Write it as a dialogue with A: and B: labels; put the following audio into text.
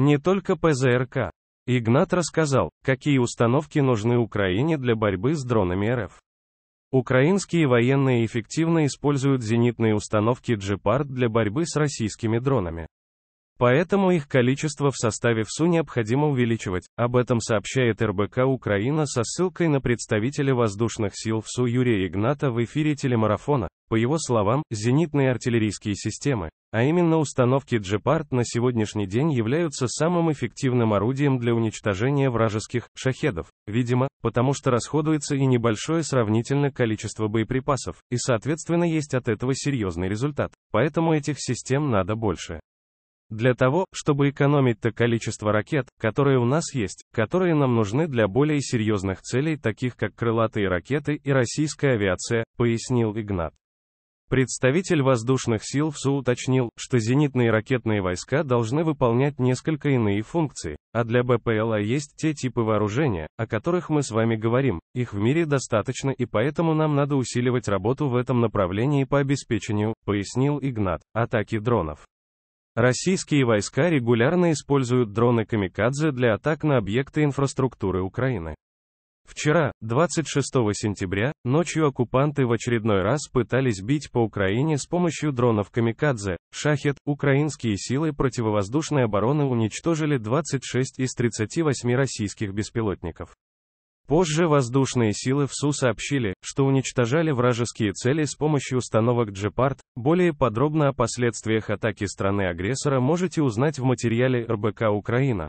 A: Не только ПЗРК. Игнат рассказал, какие установки нужны Украине для борьбы с дронами РФ. Украинские военные эффективно используют зенитные установки «Джепард» для борьбы с российскими дронами. Поэтому их количество в составе ВСУ необходимо увеличивать, об этом сообщает РБК Украина со ссылкой на представителя воздушных сил ВСУ Юрия Игната в эфире телемарафона. По его словам, зенитные артиллерийские системы, а именно установки «Джепард» на сегодняшний день являются самым эффективным орудием для уничтожения вражеских «шахедов», видимо, потому что расходуется и небольшое сравнительно количество боеприпасов, и соответственно есть от этого серьезный результат, поэтому этих систем надо больше. Для того, чтобы экономить то количество ракет, которые у нас есть, которые нам нужны для более серьезных целей, таких как крылатые ракеты и российская авиация, пояснил Игнат. Представитель воздушных сил ВСУ уточнил, что зенитные ракетные войска должны выполнять несколько иные функции, а для БПЛА есть те типы вооружения, о которых мы с вами говорим, их в мире достаточно и поэтому нам надо усиливать работу в этом направлении по обеспечению, пояснил Игнат, атаки дронов. Российские войска регулярно используют дроны «Камикадзе» для атак на объекты инфраструктуры Украины. Вчера, 26 сентября, ночью оккупанты в очередной раз пытались бить по Украине с помощью дронов «Камикадзе». «Шахет» украинские силы противовоздушной обороны уничтожили 26 из 38 российских беспилотников. Позже воздушные силы в СУ сообщили, что уничтожали вражеские цели с помощью установок «Джепард». Более подробно о последствиях атаки страны-агрессора можете узнать в материале РБК «Украина».